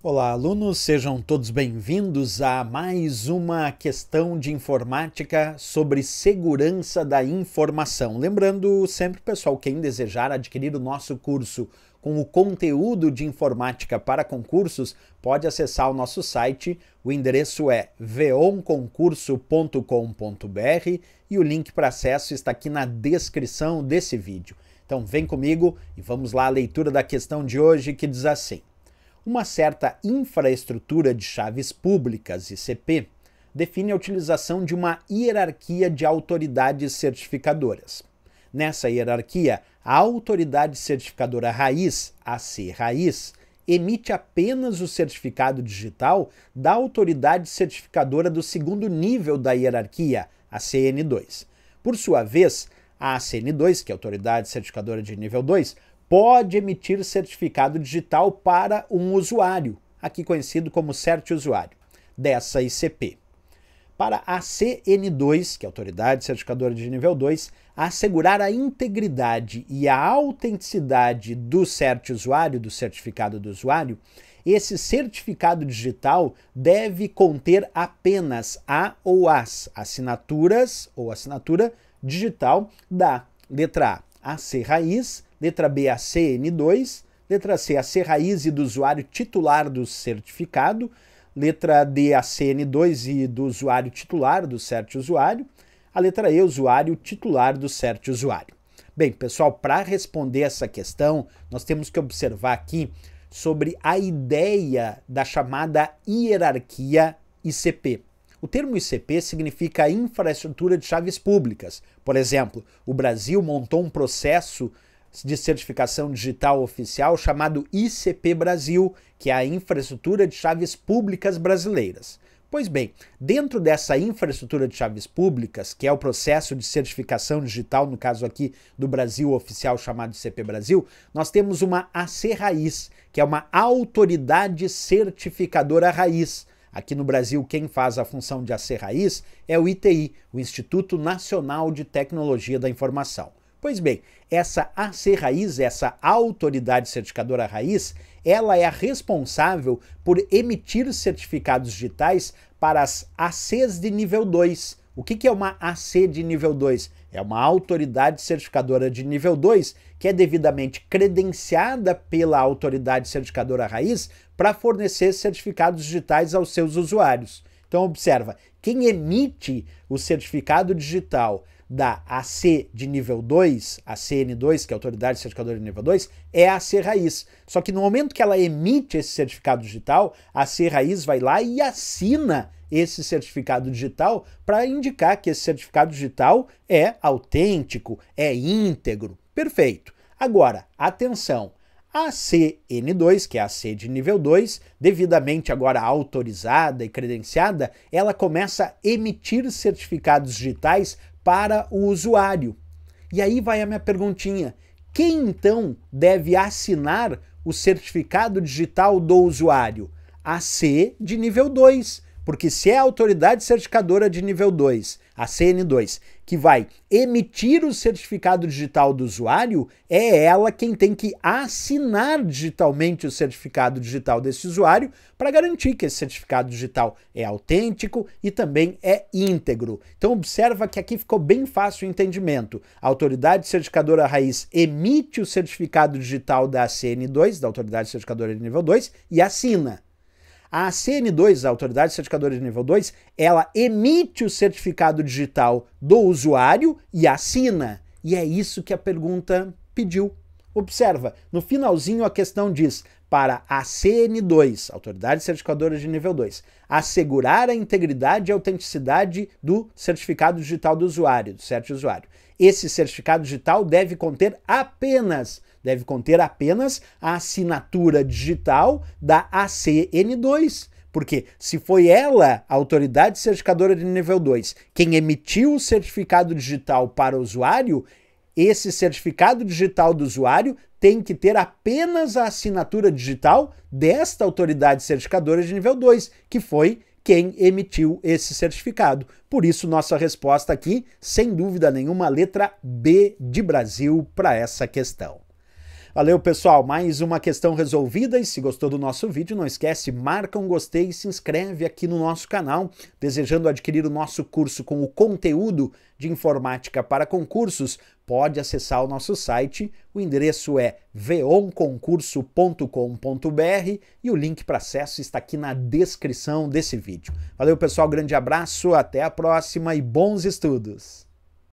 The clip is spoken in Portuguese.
Olá, alunos, sejam todos bem-vindos a mais uma questão de informática sobre segurança da informação. Lembrando sempre, pessoal, quem desejar adquirir o nosso curso com o conteúdo de informática para concursos, pode acessar o nosso site. O endereço é veonconcurso.com.br e o link para acesso está aqui na descrição desse vídeo. Então, vem comigo e vamos lá à leitura da questão de hoje que diz assim uma certa infraestrutura de chaves públicas, ICP, define a utilização de uma hierarquia de autoridades certificadoras. Nessa hierarquia, a autoridade certificadora raiz, AC raiz, emite apenas o certificado digital da autoridade certificadora do segundo nível da hierarquia, a CN2. Por sua vez, a ACN2, que é a Autoridade Certificadora de Nível 2, pode emitir certificado digital para um usuário, aqui conhecido como certo usuário, dessa ICP. Para a CN2, que é a Autoridade Certificadora de Nível 2, assegurar a integridade e a autenticidade do certo usuário, do certificado do usuário, esse certificado digital deve conter apenas a ou as assinaturas ou assinatura digital da letra A, AC raiz, letra B, a CN2, letra C, a C raiz e do usuário titular do certificado, letra D, a CN2 e do usuário titular do certo usuário, a letra E, usuário titular do certo usuário. Bem, pessoal, para responder essa questão, nós temos que observar aqui sobre a ideia da chamada hierarquia ICP. O termo ICP significa infraestrutura de chaves públicas. Por exemplo, o Brasil montou um processo de certificação digital oficial chamado ICP Brasil, que é a infraestrutura de chaves públicas brasileiras. Pois bem, dentro dessa infraestrutura de chaves públicas, que é o processo de certificação digital, no caso aqui do Brasil oficial chamado CP Brasil, nós temos uma AC Raiz, que é uma autoridade certificadora raiz. Aqui no Brasil, quem faz a função de AC Raiz é o ITI, o Instituto Nacional de Tecnologia da Informação. Pois bem, essa AC Raiz, essa autoridade certificadora raiz, ela é a responsável por emitir certificados digitais para as ACs de nível 2. O que, é uma AC de nível 2? É uma autoridade certificadora de nível 2 que é devidamente credenciada pela autoridade certificadora raiz para fornecer certificados digitais aos seus usuários. Então, observa: quem emite o certificado digital da AC de nível 2, a CN2, que é a Autoridade Certificadora de Nível 2, é a AC Raiz. Só que no momento que ela emite esse certificado digital, a AC Raiz vai lá e assina esse certificado digital para indicar que esse certificado digital é autêntico, é íntegro. Perfeito. Agora, atenção. A CN2, que é a C de nível 2, devidamente agora autorizada e credenciada, ela começa a emitir certificados digitais para o usuário. E aí vai a minha perguntinha: quem então deve assinar o certificado digital do usuário? A C de nível 2 porque se é a autoridade certificadora de nível 2, a CN2, que vai emitir o certificado digital do usuário, é ela quem tem que assinar digitalmente o certificado digital desse usuário para garantir que esse certificado digital é autêntico e também é íntegro. Então observa que aqui ficou bem fácil o entendimento. A autoridade certificadora raiz emite o certificado digital da CN2, da autoridade certificadora de nível 2, e assina. A CN2, a Autoridade Certificadora de Nível 2, ela emite o certificado digital do usuário e assina. E é isso que a pergunta pediu. Observa, no finalzinho a questão diz: para a CN2, Autoridade Certificadora de Nível 2, assegurar a integridade e autenticidade do certificado digital do usuário, do certo usuário. Esse certificado digital deve conter apenas, deve conter apenas a assinatura digital da ACN2. Porque se foi ela, a autoridade certificadora de nível 2, quem emitiu o certificado digital para o usuário, esse certificado digital do usuário tem que ter apenas a assinatura digital desta autoridade certificadora de nível 2, que foi quem emitiu esse certificado. Por isso, nossa resposta aqui, sem dúvida nenhuma, letra B de Brasil para essa questão. Valeu, pessoal. Mais uma questão resolvida. E se gostou do nosso vídeo, não esquece, marca um gostei e se inscreve aqui no nosso canal. Desejando adquirir o nosso curso com o conteúdo de informática para concursos, pode acessar o nosso site. O endereço é veonconcurso.com.br e o link para acesso está aqui na descrição desse vídeo. Valeu, pessoal. Grande abraço, até a próxima e bons estudos!